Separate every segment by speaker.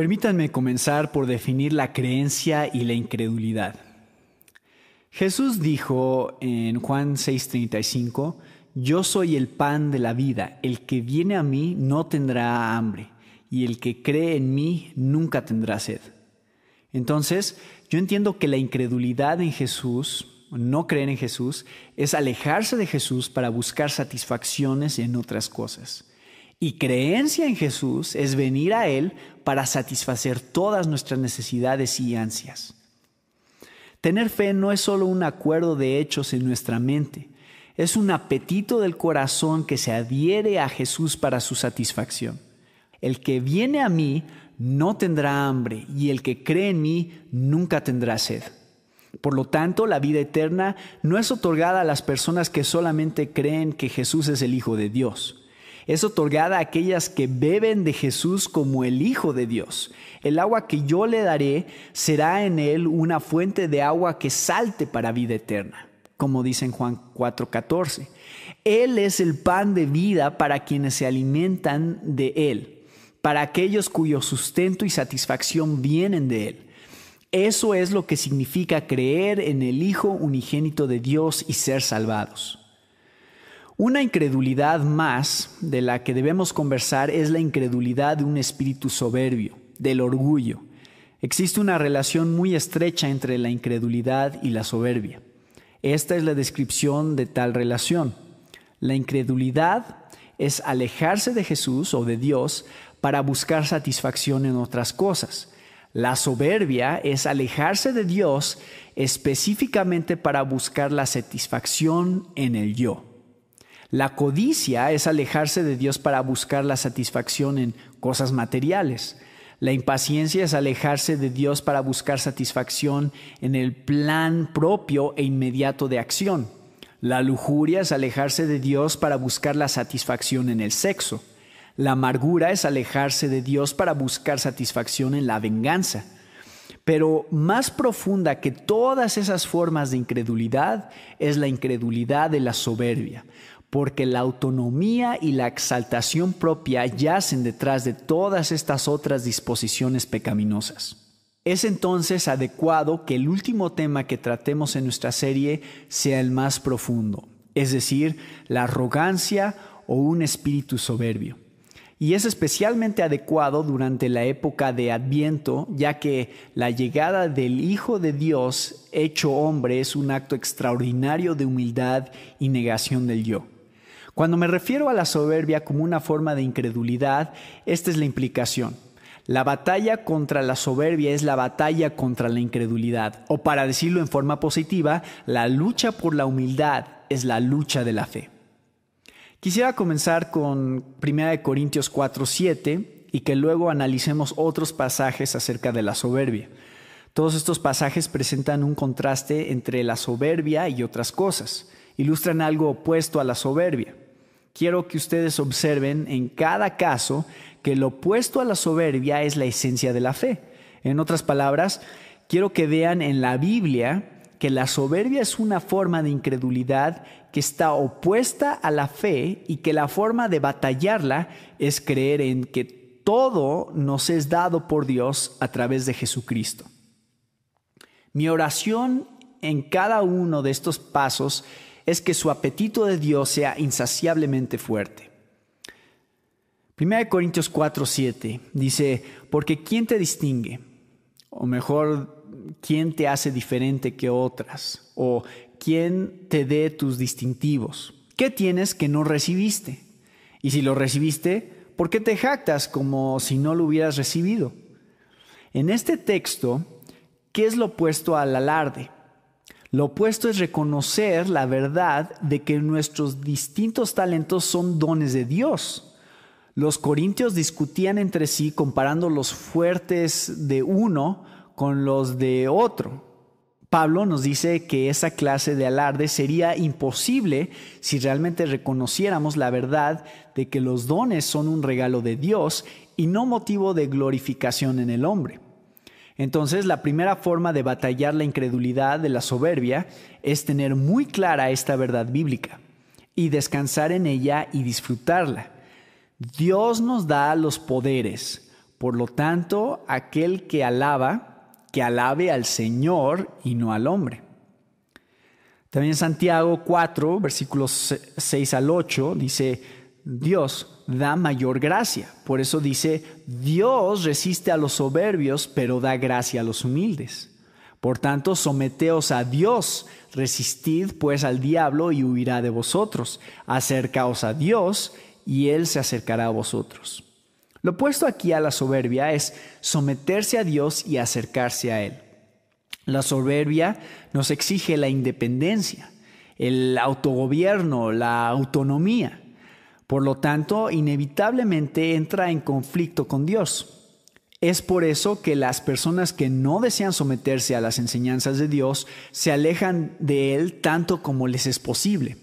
Speaker 1: Permítanme comenzar por definir la creencia y la incredulidad. Jesús dijo en Juan 6:35, Yo soy el pan de la vida, el que viene a mí no tendrá hambre, y el que cree en mí nunca tendrá sed. Entonces, yo entiendo que la incredulidad en Jesús, no creer en Jesús, es alejarse de Jesús para buscar satisfacciones en otras cosas. Y creencia en Jesús es venir a Él para satisfacer todas nuestras necesidades y ansias. Tener fe no es solo un acuerdo de hechos en nuestra mente, es un apetito del corazón que se adhiere a Jesús para su satisfacción. El que viene a mí no tendrá hambre y el que cree en mí nunca tendrá sed. Por lo tanto, la vida eterna no es otorgada a las personas que solamente creen que Jesús es el Hijo de Dios es otorgada a aquellas que beben de Jesús como el Hijo de Dios. El agua que yo le daré será en él una fuente de agua que salte para vida eterna, como dice en Juan 4:14. Él es el pan de vida para quienes se alimentan de él, para aquellos cuyo sustento y satisfacción vienen de él. Eso es lo que significa creer en el Hijo unigénito de Dios y ser salvados. Una incredulidad más de la que debemos conversar es la incredulidad de un espíritu soberbio, del orgullo. Existe una relación muy estrecha entre la incredulidad y la soberbia. Esta es la descripción de tal relación. La incredulidad es alejarse de Jesús o de Dios para buscar satisfacción en otras cosas. La soberbia es alejarse de Dios específicamente para buscar la satisfacción en el yo. La codicia es alejarse de Dios para buscar la satisfacción en cosas materiales. La impaciencia es alejarse de Dios para buscar satisfacción en el plan propio e inmediato de acción. La lujuria es alejarse de Dios para buscar la satisfacción en el sexo. La amargura es alejarse de Dios para buscar satisfacción en la venganza. Pero más profunda que todas esas formas de incredulidad es la incredulidad de la soberbia, porque la autonomía y la exaltación propia yacen detrás de todas estas otras disposiciones pecaminosas. Es entonces adecuado que el último tema que tratemos en nuestra serie sea el más profundo, es decir, la arrogancia o un espíritu soberbio. Y es especialmente adecuado durante la época de Adviento, ya que la llegada del Hijo de Dios hecho hombre es un acto extraordinario de humildad y negación del yo. Cuando me refiero a la soberbia como una forma de incredulidad, esta es la implicación. La batalla contra la soberbia es la batalla contra la incredulidad, o para decirlo en forma positiva, la lucha por la humildad es la lucha de la fe. Quisiera comenzar con 1 Corintios 4:7 y que luego analicemos otros pasajes acerca de la soberbia. Todos estos pasajes presentan un contraste entre la soberbia y otras cosas ilustran algo opuesto a la soberbia. Quiero que ustedes observen en cada caso que lo opuesto a la soberbia es la esencia de la fe. En otras palabras, quiero que vean en la Biblia que la soberbia es una forma de incredulidad que está opuesta a la fe y que la forma de batallarla es creer en que todo nos es dado por Dios a través de Jesucristo. Mi oración en cada uno de estos pasos es que su apetito de Dios sea insaciablemente fuerte. 1 Corintios 4, 7 dice, porque ¿quién te distingue? O mejor, ¿quién te hace diferente que otras? O ¿quién te dé tus distintivos? ¿Qué tienes que no recibiste? Y si lo recibiste, ¿por qué te jactas como si no lo hubieras recibido? En este texto, ¿qué es lo opuesto al alarde? Lo opuesto es reconocer la verdad de que nuestros distintos talentos son dones de Dios. Los corintios discutían entre sí comparando los fuertes de uno con los de otro. Pablo nos dice que esa clase de alarde sería imposible si realmente reconociéramos la verdad de que los dones son un regalo de Dios y no motivo de glorificación en el hombre. Entonces, la primera forma de batallar la incredulidad de la soberbia es tener muy clara esta verdad bíblica y descansar en ella y disfrutarla. Dios nos da los poderes, por lo tanto, aquel que alaba, que alabe al Señor y no al hombre. También Santiago 4, versículos 6 al 8, dice, Dios, da mayor gracia. Por eso dice, Dios resiste a los soberbios, pero da gracia a los humildes. Por tanto, someteos a Dios, resistid pues al diablo y huirá de vosotros. Acercaos a Dios y él se acercará a vosotros. Lo opuesto aquí a la soberbia es someterse a Dios y acercarse a él. La soberbia nos exige la independencia, el autogobierno, la autonomía. Por lo tanto, inevitablemente entra en conflicto con Dios. Es por eso que las personas que no desean someterse a las enseñanzas de Dios se alejan de Él tanto como les es posible.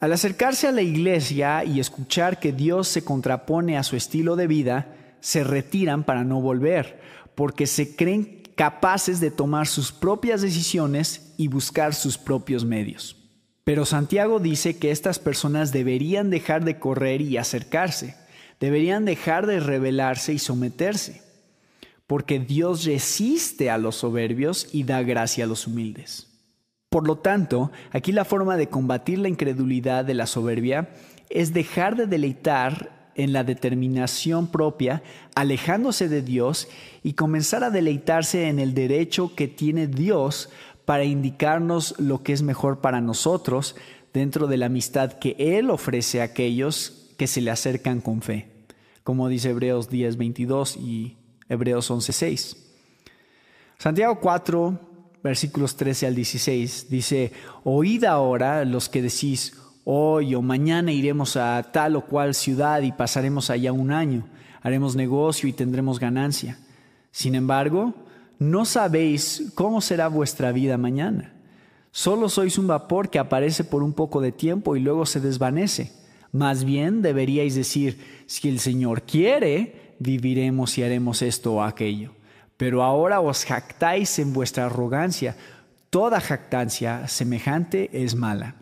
Speaker 1: Al acercarse a la iglesia y escuchar que Dios se contrapone a su estilo de vida, se retiran para no volver, porque se creen capaces de tomar sus propias decisiones y buscar sus propios medios. Pero Santiago dice que estas personas deberían dejar de correr y acercarse, deberían dejar de rebelarse y someterse, porque Dios resiste a los soberbios y da gracia a los humildes. Por lo tanto, aquí la forma de combatir la incredulidad de la soberbia es dejar de deleitar en la determinación propia, alejándose de Dios y comenzar a deleitarse en el derecho que tiene Dios para indicarnos lo que es mejor para nosotros dentro de la amistad que Él ofrece a aquellos que se le acercan con fe, como dice Hebreos 10:22 y Hebreos 11:6. Santiago 4, versículos 13 al 16, dice, oíd ahora los que decís, hoy o mañana iremos a tal o cual ciudad y pasaremos allá un año, haremos negocio y tendremos ganancia. Sin embargo, no sabéis cómo será vuestra vida mañana. Solo sois un vapor que aparece por un poco de tiempo y luego se desvanece. Más bien deberíais decir, si el Señor quiere, viviremos y haremos esto o aquello. Pero ahora os jactáis en vuestra arrogancia. Toda jactancia semejante es mala.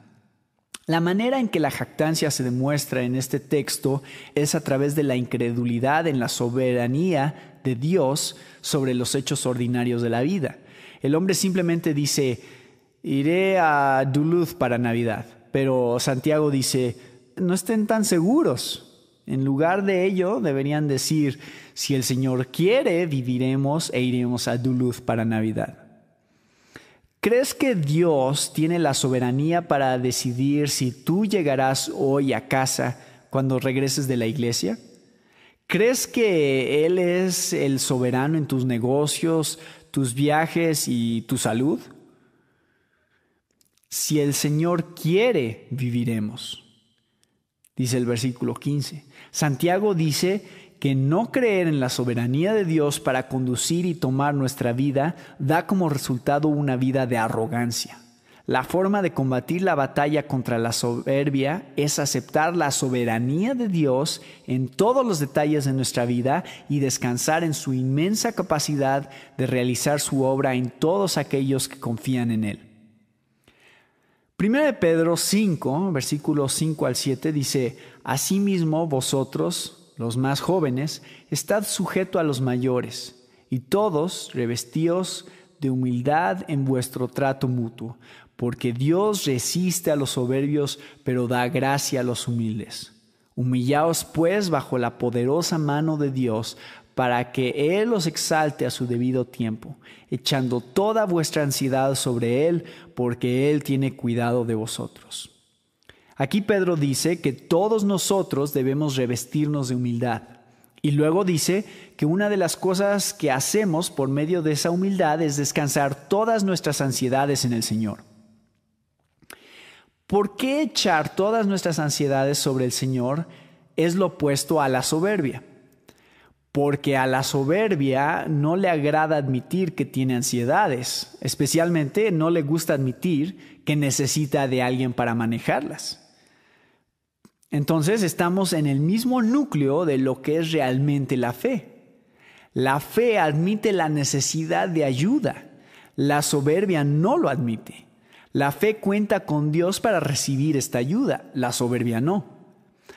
Speaker 1: La manera en que la jactancia se demuestra en este texto es a través de la incredulidad en la soberanía de Dios sobre los hechos ordinarios de la vida. El hombre simplemente dice, iré a Duluth para Navidad, pero Santiago dice, no estén tan seguros. En lugar de ello, deberían decir, si el Señor quiere, viviremos e iremos a Duluth para Navidad. ¿Crees que Dios tiene la soberanía para decidir si tú llegarás hoy a casa cuando regreses de la iglesia? ¿Crees que Él es el soberano en tus negocios, tus viajes y tu salud? Si el Señor quiere, viviremos, dice el versículo 15. Santiago dice que no creer en la soberanía de Dios para conducir y tomar nuestra vida da como resultado una vida de arrogancia. La forma de combatir la batalla contra la soberbia es aceptar la soberanía de Dios en todos los detalles de nuestra vida y descansar en su inmensa capacidad de realizar su obra en todos aquellos que confían en Él. de Pedro 5, versículos 5 al 7 dice, Asimismo vosotros, los más jóvenes, estad sujeto a los mayores, y todos revestíos de humildad en vuestro trato mutuo, porque Dios resiste a los soberbios, pero da gracia a los humildes. Humillaos pues bajo la poderosa mano de Dios, para que Él os exalte a su debido tiempo, echando toda vuestra ansiedad sobre Él, porque Él tiene cuidado de vosotros. Aquí Pedro dice que todos nosotros debemos revestirnos de humildad. Y luego dice que una de las cosas que hacemos por medio de esa humildad es descansar todas nuestras ansiedades en el Señor. ¿Por qué echar todas nuestras ansiedades sobre el Señor es lo opuesto a la soberbia? Porque a la soberbia no le agrada admitir que tiene ansiedades, especialmente no le gusta admitir que necesita de alguien para manejarlas. Entonces estamos en el mismo núcleo de lo que es realmente la fe. La fe admite la necesidad de ayuda. La soberbia no lo admite. La fe cuenta con Dios para recibir esta ayuda. La soberbia no.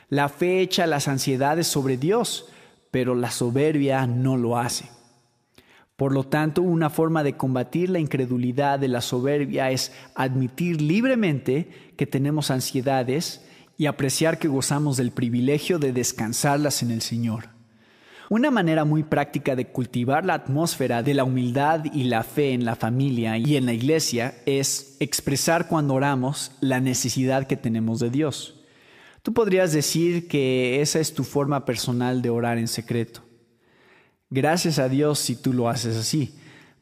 Speaker 1: La fe echa las ansiedades sobre Dios, pero la soberbia no lo hace. Por lo tanto, una forma de combatir la incredulidad de la soberbia es admitir libremente que tenemos ansiedades y apreciar que gozamos del privilegio de descansarlas en el Señor. Una manera muy práctica de cultivar la atmósfera de la humildad y la fe en la familia y en la iglesia es expresar cuando oramos la necesidad que tenemos de Dios. Tú podrías decir que esa es tu forma personal de orar en secreto. Gracias a Dios si tú lo haces así,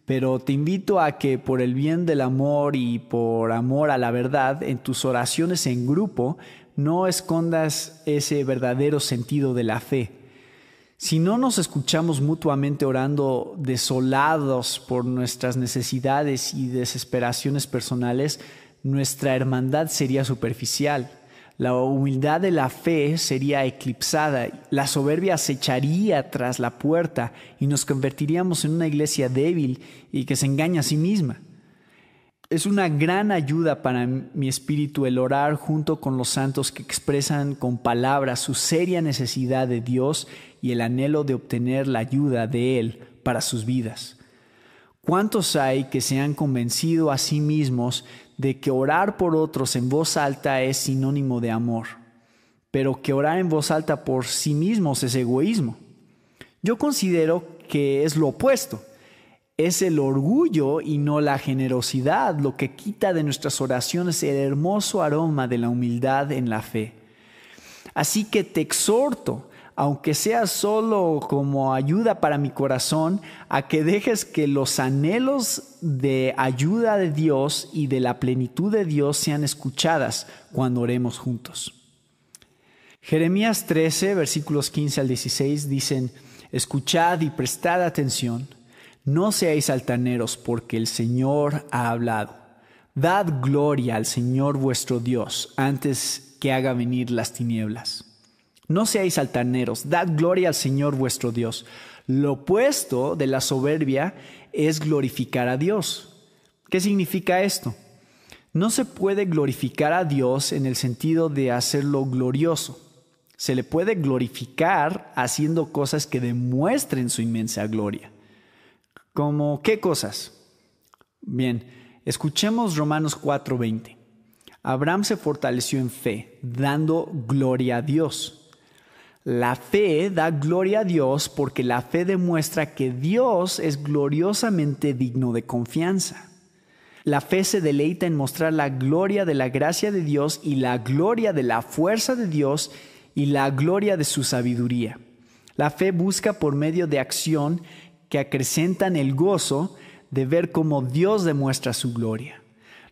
Speaker 1: pero te invito a que por el bien del amor y por amor a la verdad, en tus oraciones en grupo no escondas ese verdadero sentido de la fe. Si no nos escuchamos mutuamente orando desolados por nuestras necesidades y desesperaciones personales, nuestra hermandad sería superficial. La humildad de la fe sería eclipsada, la soberbia se echaría tras la puerta y nos convertiríamos en una iglesia débil y que se engaña a sí misma es una gran ayuda para mi espíritu el orar junto con los santos que expresan con palabras su seria necesidad de Dios y el anhelo de obtener la ayuda de Él para sus vidas. ¿Cuántos hay que se han convencido a sí mismos de que orar por otros en voz alta es sinónimo de amor, pero que orar en voz alta por sí mismos es egoísmo? Yo considero que es lo opuesto. Es el orgullo y no la generosidad lo que quita de nuestras oraciones el hermoso aroma de la humildad en la fe. Así que te exhorto, aunque sea solo como ayuda para mi corazón, a que dejes que los anhelos de ayuda de Dios y de la plenitud de Dios sean escuchadas cuando oremos juntos. Jeremías 13, versículos 15 al 16 dicen, escuchad y prestad atención no seáis altaneros porque el Señor ha hablado. Dad gloria al Señor vuestro Dios antes que haga venir las tinieblas. No seáis altaneros, dad gloria al Señor vuestro Dios. Lo opuesto de la soberbia es glorificar a Dios. ¿Qué significa esto? No se puede glorificar a Dios en el sentido de hacerlo glorioso. Se le puede glorificar haciendo cosas que demuestren su inmensa gloria. ¿Como qué cosas? Bien, escuchemos Romanos 4:20. Abraham se fortaleció en fe, dando gloria a Dios. La fe da gloria a Dios porque la fe demuestra que Dios es gloriosamente digno de confianza. La fe se deleita en mostrar la gloria de la gracia de Dios y la gloria de la fuerza de Dios y la gloria de su sabiduría. La fe busca por medio de acción que acrecentan el gozo de ver cómo Dios demuestra su gloria,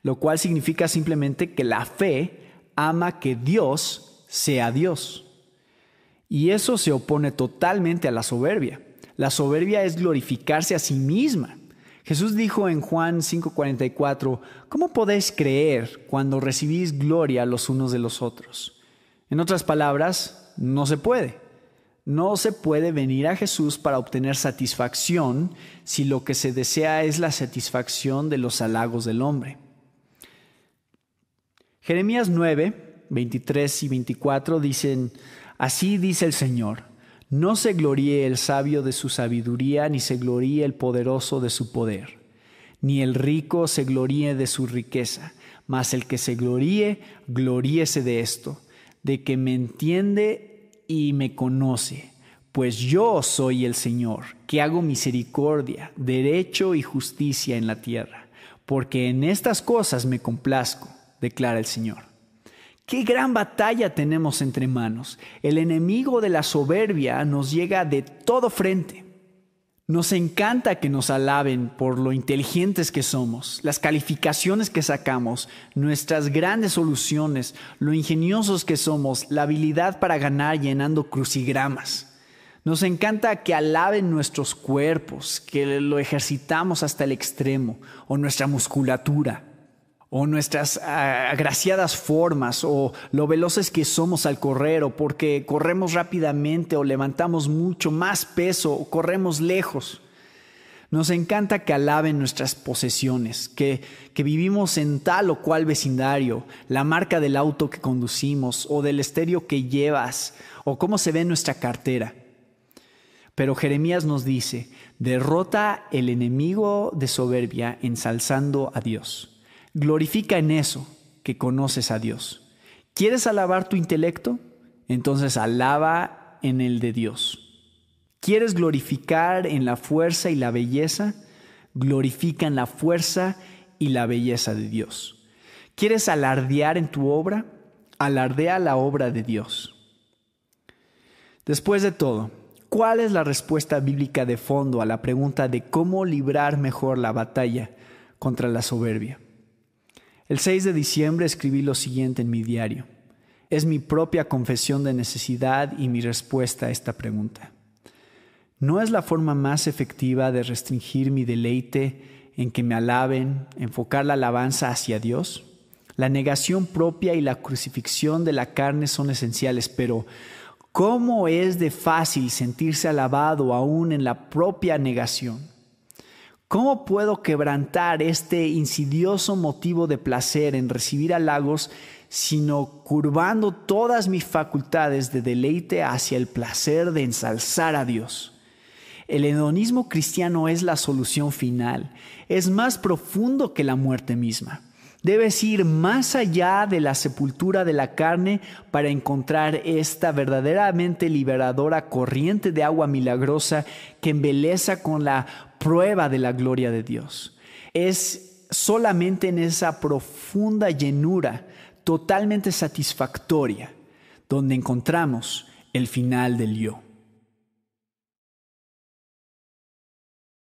Speaker 1: lo cual significa simplemente que la fe ama que Dios sea Dios. Y eso se opone totalmente a la soberbia. La soberbia es glorificarse a sí misma. Jesús dijo en Juan 5:44, ¿cómo podéis creer cuando recibís gloria los unos de los otros? En otras palabras, no se puede. No se puede venir a Jesús para obtener satisfacción si lo que se desea es la satisfacción de los halagos del hombre. Jeremías 9, 23 y 24 dicen, Así dice el Señor, no se gloríe el sabio de su sabiduría, ni se gloríe el poderoso de su poder, ni el rico se gloríe de su riqueza, mas el que se gloríe, gloríese de esto, de que me entiende y me conoce, pues yo soy el Señor, que hago misericordia, derecho y justicia en la tierra, porque en estas cosas me complazco, declara el Señor. Qué gran batalla tenemos entre manos. El enemigo de la soberbia nos llega de todo frente. Nos encanta que nos alaben por lo inteligentes que somos, las calificaciones que sacamos, nuestras grandes soluciones, lo ingeniosos que somos, la habilidad para ganar llenando crucigramas. Nos encanta que alaben nuestros cuerpos, que lo ejercitamos hasta el extremo, o nuestra musculatura o nuestras ah, agraciadas formas o lo veloces que somos al correr o porque corremos rápidamente o levantamos mucho más peso o corremos lejos. Nos encanta que alaben nuestras posesiones, que, que vivimos en tal o cual vecindario, la marca del auto que conducimos o del estéreo que llevas o cómo se ve nuestra cartera. Pero Jeremías nos dice, derrota el enemigo de soberbia ensalzando a Dios. Glorifica en eso que conoces a Dios. ¿Quieres alabar tu intelecto? Entonces alaba en el de Dios. ¿Quieres glorificar en la fuerza y la belleza? Glorifica en la fuerza y la belleza de Dios. ¿Quieres alardear en tu obra? Alardea la obra de Dios. Después de todo, ¿cuál es la respuesta bíblica de fondo a la pregunta de cómo librar mejor la batalla contra la soberbia? El 6 de diciembre escribí lo siguiente en mi diario. Es mi propia confesión de necesidad y mi respuesta a esta pregunta. ¿No es la forma más efectiva de restringir mi deleite en que me alaben, enfocar la alabanza hacia Dios? La negación propia y la crucifixión de la carne son esenciales, pero ¿cómo es de fácil sentirse alabado aún en la propia negación? ¿Cómo puedo quebrantar este insidioso motivo de placer en recibir halagos, sino curvando todas mis facultades de deleite hacia el placer de ensalzar a Dios? El hedonismo cristiano es la solución final, es más profundo que la muerte misma. Debes ir más allá de la sepultura de la carne para encontrar esta verdaderamente liberadora corriente de agua milagrosa que embeleza con la prueba de la gloria de Dios. Es solamente en esa profunda llenura totalmente satisfactoria donde encontramos el final del yo.